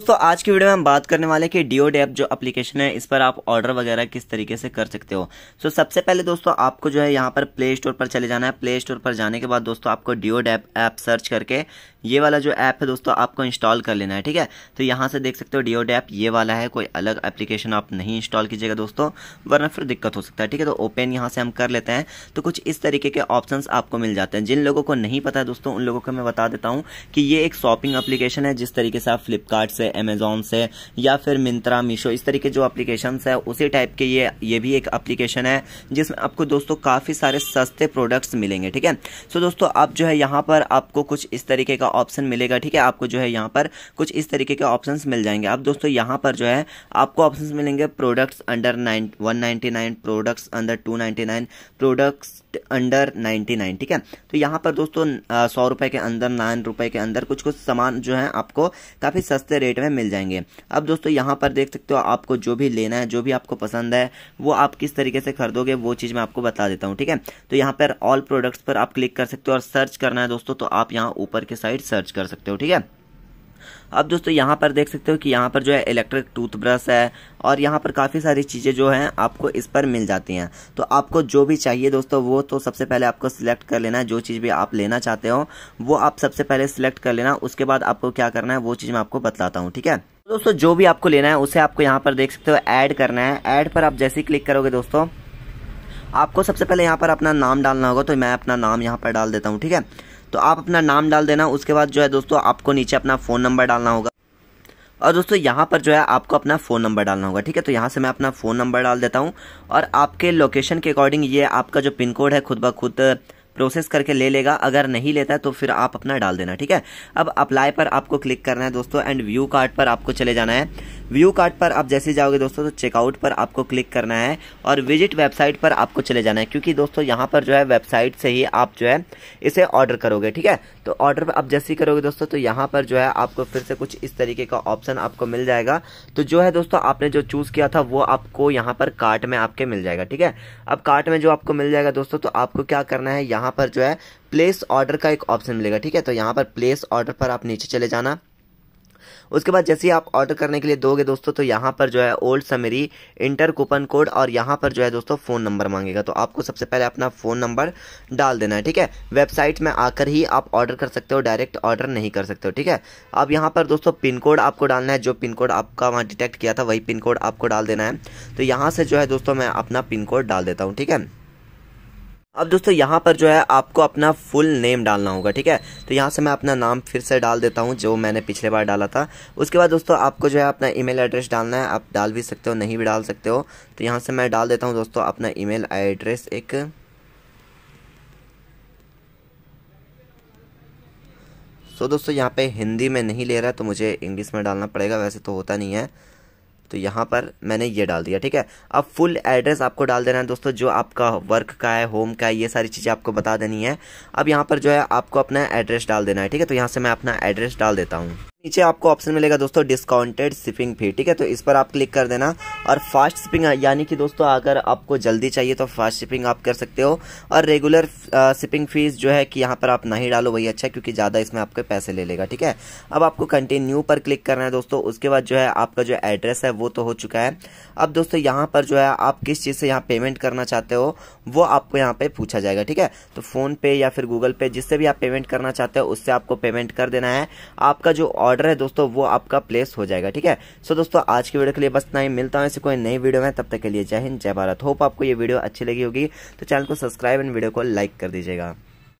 दोस्तों आज की वीडियो में हम बात करने वाले कि डिओ डेप जो एप्लीकेशन है इस पर आप ऑर्डर वगैरह किस तरीके से कर सकते हो सो so, सबसे पहले दोस्तों आपको जो है यहाँ पर प्ले स्टोर पर चले जाना है प्ले स्टोर पर जाने के बाद दोस्तों आपको डिओ डेप ऐप सर्च करके ये वाला जो ऐप है दोस्तों आपको इंस्टॉल कर लेना है ठीक है तो यहाँ से देख सकते हो डिओ डेप ये वाला है कोई अलग एप्लीकेशन आप नहीं इंस्टॉल कीजिएगा दोस्तों वरना फिर दिक्कत हो सकता है ठीक है तो ओपन यहाँ से हम कर लेते हैं तो कुछ इस तरीके के ऑप्शन आपको मिल जाते हैं जिन लोगों को नहीं पता है दोस्तों उन लोगों को मैं बता देता हूँ कि ये एक शॉपिंग एप्लीकेशन है जिस तरीके से आप फ्लिपकार्ट से अमेजोन से या फिर मिंत्रा मीशो इस तरीके जो अप्लीकेशन है उसी टाइप के ये ये भी एक अप्लीकेशन है जिसमें आपको दोस्तों काफ़ी सारे सस्ते प्रोडक्ट्स मिलेंगे ठीक है सो दोस्तों आप जो है यहाँ पर आपको कुछ इस तरीके का ऑप्शन मिलेगा ठीक है आपको जो है यहाँ पर कुछ इस तरीके के ऑप्शन मिल जाएंगे अब दोस्तों यहाँ पर जो है आपको ऑप्शन मिलेंगे products under nine one ninety nine products under two nine products under 99 nine ठीक है तो यहाँ पर दोस्तों सौ रुपए के अंदर नाइन रुपए के अंदर कुछ कुछ सामान जो है आपको काफ़ी सस्ते रेट रेट में मिल जाएंगे अब दोस्तों यहाँ पर देख सकते हो आपको जो भी लेना है जो भी आपको पसंद है वो आप किस तरीके से खरीदोगे वो चीज़ मैं आपको बता देता हूँ ठीक है तो यहाँ पर ऑल प्रोडक्ट्स पर आप क्लिक कर सकते हो और सर्च करना है दोस्तों तो आप यहाँ ऊपर के साइड सर्च कर सकते हो ठीक है अब दोस्तों यहाँ पर देख सकते हो कि यहाँ पर जो है इलेक्ट्रिक टूथब्रश है और यहाँ पर काफ़ी सारी चीज़ें जो हैं आपको इस पर मिल जाती हैं तो आपको जो भी चाहिए दोस्तों वो तो सबसे पहले आपको सिलेक्ट कर लेना है जो चीज़ भी आप लेना चाहते हो वो आप सबसे पहले सिलेक्ट कर लेना उसके बाद आपको क्या करना है वो चीज़ मैं आपको बताता हूँ ठीक है दोस्तों जो भी आपको लेना है उसे आपको यहाँ पर देख सकते हो ऐड करना है ऐड पर आप जैसे ही क्लिक करोगे दोस्तों आपको सबसे पहले यहाँ पर अपना नाम डालना होगा तो मैं अपना नाम यहाँ पर डाल देता हूँ ठीक है तो आप अपना नाम डाल देना उसके बाद जो है दोस्तों आपको नीचे अपना फ़ोन नंबर डालना होगा और दोस्तों यहाँ पर जो है आपको अपना फ़ोन नंबर डालना होगा ठीक है तो यहाँ से मैं अपना फ़ोन नंबर डाल देता हूँ और आपके लोकेशन के अकॉर्डिंग ये आपका जो पिन कोड है खुद ब खुद प्रोसेस करके ले लेगा अगर नहीं लेता है तो फिर आप अपना डाल देना ठीक है अब अप्लाई पर आपको क्लिक करना है दोस्तों एंड व्यू कार्ड पर आपको चले जाना है व्यू कार्ड पर आप जैसे जाओगे दोस्तों तो चेकआउट पर आपको क्लिक करना है और विजिट वेबसाइट पर आपको चले जाना है क्योंकि दोस्तों यहाँ पर जो है वेबसाइट से ही आप जो है इसे ऑर्डर करोगे ठीक है तो ऑर्डर पर आप जैसे ही करोगे दोस्तों तो यहाँ पर जो है आपको फिर से कुछ इस तरीके का ऑप्शन आपको मिल जाएगा तो जो है दोस्तों आपने जो चूज़ किया था वो आपको यहाँ पर कार्ट में आपके मिल जाएगा ठीक है अब कार्ट में जो आपको मिल जाएगा दोस्तों तो आपको क्या करना है यहाँ यहाँ पर जो है प्लेस ऑर्डर का एक ऑप्शन मिलेगा ठीक है तो यहाँ पर प्लेस ऑर्डर पर आप नीचे चले जाना उसके बाद जैसे ही आप ऑर्डर करने के लिए दोगे दोस्तों तो यहाँ पर जो है old summary inter coupon code और यहाँ पर जो है दोस्तों फ़ोन नंबर मांगेगा तो आपको सबसे पहले अपना फ़ोन नंबर डाल देना है ठीक है वेबसाइट में आकर ही आप ऑर्डर कर सकते हो डायरेक्ट ऑर्डर नहीं कर सकते हो ठीक है अब यहाँ पर दोस्तों पिन कोड आपको डालना है जो पिन कोड आपका वहाँ डिटेक्ट किया था वही पिन कोड आपको डाल देना है तो यहाँ से जो है दोस्तों मैं अपना पिन कोड डाल देता हूँ ठीक है अब दोस्तों यहाँ पर जो है आपको अपना फुल नेम डालना होगा ठीक है तो यहाँ से मैं अपना नाम फिर से डाल देता हूँ जो मैंने पिछले बार डाला था उसके बाद दोस्तों आपको जो है अपना ईमेल एड्रेस डालना है आप डाल भी सकते हो नहीं भी डाल सकते हो तो यहाँ से मैं डाल देता हूँ दोस्तों अपना ई एड्रेस एक सो तो दोस्तों यहाँ पे हिंदी में नहीं ले रहा तो मुझे इंग्लिश में डालना पड़ेगा वैसे तो होता नहीं है तो यहाँ पर मैंने ये डाल दिया ठीक है अब फुल एड्रेस आपको डाल देना है दोस्तों जो आपका वर्क का है होम का है ये सारी चीज़ें आपको बता देनी है अब यहाँ पर जो है आपको अपना एड्रेस डाल देना है ठीक है तो यहाँ से मैं अपना एड्रेस डाल देता हूँ नीचे आपको ऑप्शन मिलेगा दोस्तों डिस्काउंटेड शिपिंग फी ठीक है तो इस पर आप क्लिक कर देना और फास्ट शिपिंग यानी कि दोस्तों अगर आपको जल्दी चाहिए तो फास्ट शिपिंग आप कर सकते हो और रेगुलर शिपिंग फीस जो है कि यहाँ पर आप नहीं डालो वही अच्छा है क्योंकि ज़्यादा इसमें आपके पैसे ले लेगा ठीक है अब आपको कंटिन्यू पर क्लिक करना है दोस्तों उसके बाद जो है आपका जो एड्रेस है वो तो हो चुका है अब दोस्तों यहाँ पर जो है आप किस चीज़ से यहाँ पेमेंट करना चाहते हो वो आपको यहाँ पर पूछा जाएगा ठीक है तो फ़ोनपे या फिर गूगल पे जिससे भी आप पेमेंट करना चाहते हो उससे आपको पेमेंट कर देना है आपका जो ऑर्डर है दोस्तों वो आपका प्लेस हो जाएगा ठीक है सो दोस्तों आज की वीडियो के लिए बस इतना ही मिलता हूँ ऐसे कोई नई वीडियो में तब तक के लिए जय हिंद जय भारत होप आपको ये वीडियो अच्छी लगी होगी तो चैनल को सब्सक्राइब एंड वीडियो को लाइक कर दीजिएगा